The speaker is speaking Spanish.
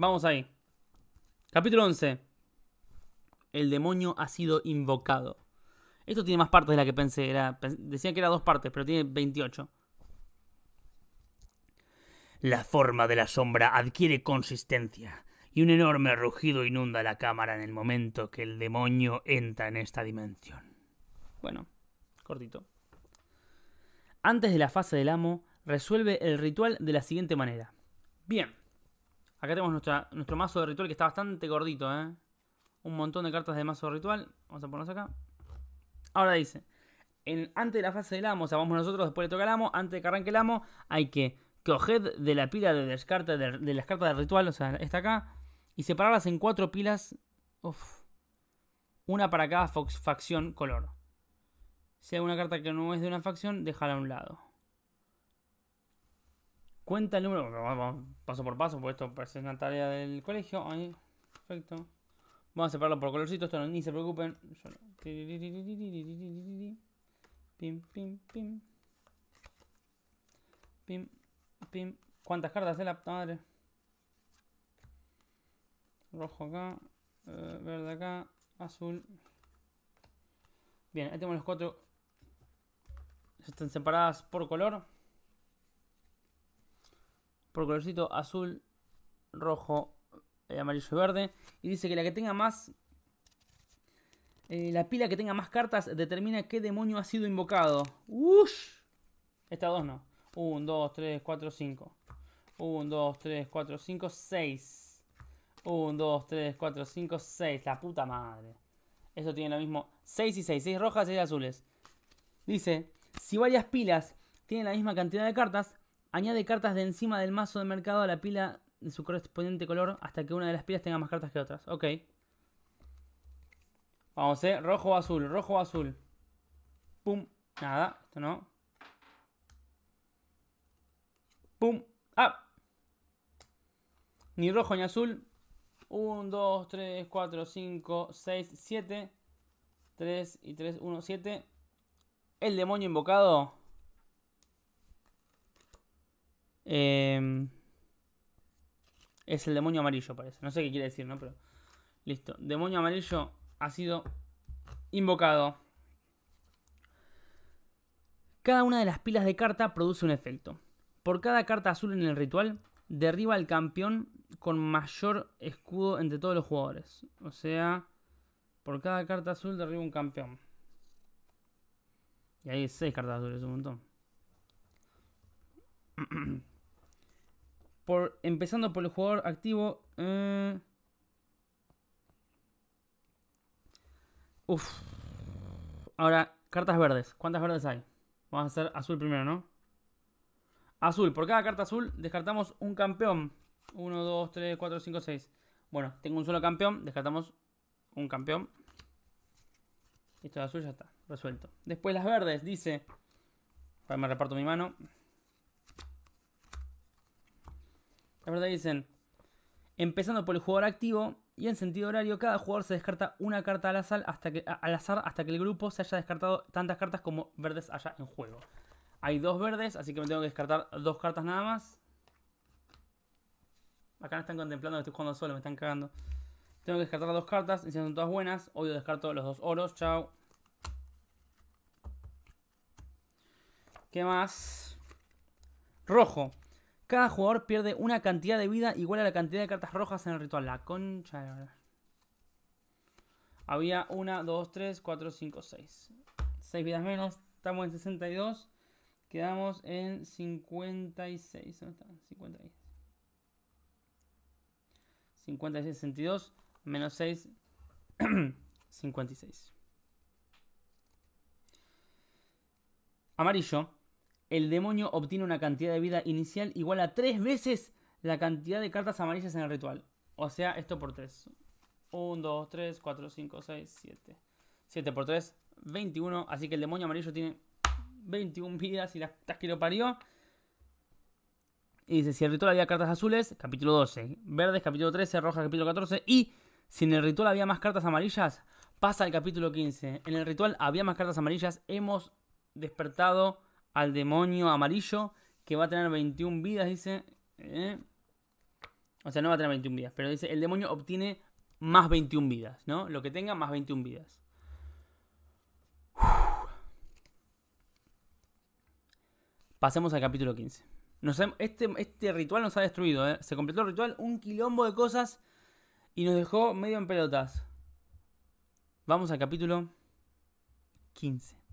Vamos ahí. Capítulo 11. El demonio ha sido invocado. Esto tiene más partes de la que pensé. Era, decía que era dos partes, pero tiene 28. La forma de la sombra adquiere consistencia y un enorme rugido inunda la cámara en el momento que el demonio entra en esta dimensión. Bueno, cortito. Antes de la fase del amo, resuelve el ritual de la siguiente manera. Bien, Acá tenemos nuestra, nuestro mazo de ritual que está bastante gordito, ¿eh? Un montón de cartas de mazo de ritual. Vamos a ponernos acá. Ahora dice, antes de la fase del amo, o sea, vamos nosotros, después le toca el amo, antes de que arranque el amo, hay que coger de la pila de, descarte, de, las cartas de ritual, o sea, esta acá, y separarlas en cuatro pilas. una para cada facción color. Si hay una carta que no es de una facción, déjala a un lado. Cuenta el número. Vamos, paso por paso, porque esto parece una tarea del colegio. Ahí, perfecto. Vamos a separarlo por colorcito, esto no, ni se preocupen. Pim, pim, pim. ¿Cuántas cartas de la madre? Rojo acá, verde acá, azul. Bien, ahí tenemos los cuatro. Están separadas por color por colorcito azul, rojo, eh, amarillo y verde. Y dice que la que tenga más... Eh, la pila que tenga más cartas determina qué demonio ha sido invocado. ¡Ush! Estas dos no. 1, 2, 3, 4, 5. 1, 2, 3, 4, 5, 6. 1, 2, 3, 4, 5, 6. La puta madre. Eso tiene lo mismo. 6 y 6. 6 rojas, 6 azules. Dice, si varias pilas tienen la misma cantidad de cartas, Añade cartas de encima del mazo de mercado a la pila de su correspondiente color hasta que una de las pilas tenga más cartas que otras. Ok. Vamos, eh. Rojo o azul, rojo o azul. Pum. Nada, esto no. Pum. Ah. Ni rojo ni azul. 1, 2, 3, 4, 5, 6, 7. 3 y 3, 1, 7. El demonio invocado. Em, es el demonio amarillo, parece. No sé qué quiere decir, ¿no? Pero listo. Demonio amarillo ha sido invocado. Cada una de las pilas de carta produce un efecto. Por cada carta azul en el ritual, derriba al campeón con mayor escudo entre todos los jugadores. O sea, por cada carta azul derriba un campeón. Y hay seis cartas azules, un montón. empezando por el jugador activo. Eh, uf. Ahora, cartas verdes. ¿Cuántas verdes hay? Vamos a hacer azul primero, ¿no? Azul. Por cada carta azul descartamos un campeón. 1, 2, 3, 4, 5, 6. Bueno, tengo un solo campeón. Descartamos un campeón. Esto de azul ya está. Resuelto. Después las verdes. Dice... me reparto mi mano. La verdad dicen, empezando por el jugador activo y en sentido horario, cada jugador se descarta una carta al azar hasta que, al azar hasta que el grupo se haya descartado tantas cartas como verdes haya en juego. Hay dos verdes, así que me tengo que descartar dos cartas nada más. Acá me están contemplando que estoy jugando solo, me están cagando. Tengo que descartar dos cartas, y si son todas buenas, obvio descarto los dos oros, chao. ¿Qué más? Rojo. Cada jugador pierde una cantidad de vida igual a la cantidad de cartas rojas en el ritual. La concha de verdad. Había una, dos, tres, cuatro, cinco, seis. Seis vidas menos. Estamos en 62. Quedamos en 56. ¿Dónde están? 56. 56, 62. Menos 6. 56. Amarillo el demonio obtiene una cantidad de vida inicial igual a tres veces la cantidad de cartas amarillas en el ritual. O sea, esto por 3. 1, 2, 3, 4, 5, 6, 7. 7 por 3, 21. Así que el demonio amarillo tiene 21 vidas y las que lo parió. Y dice, si el ritual había cartas azules, capítulo 12. Verdes, capítulo 13. Rojas, capítulo 14. Y si en el ritual había más cartas amarillas, pasa al capítulo 15. En el ritual había más cartas amarillas. Hemos despertado al demonio amarillo que va a tener 21 vidas, dice. ¿eh? O sea, no va a tener 21 vidas, pero dice, el demonio obtiene más 21 vidas, ¿no? Lo que tenga, más 21 vidas. Pasemos al capítulo 15. este, este, ritual nos ha destruido, ¿eh? Se completó el ritual, un quilombo de cosas y nos dejó medio en pelotas. Vamos al capítulo 15.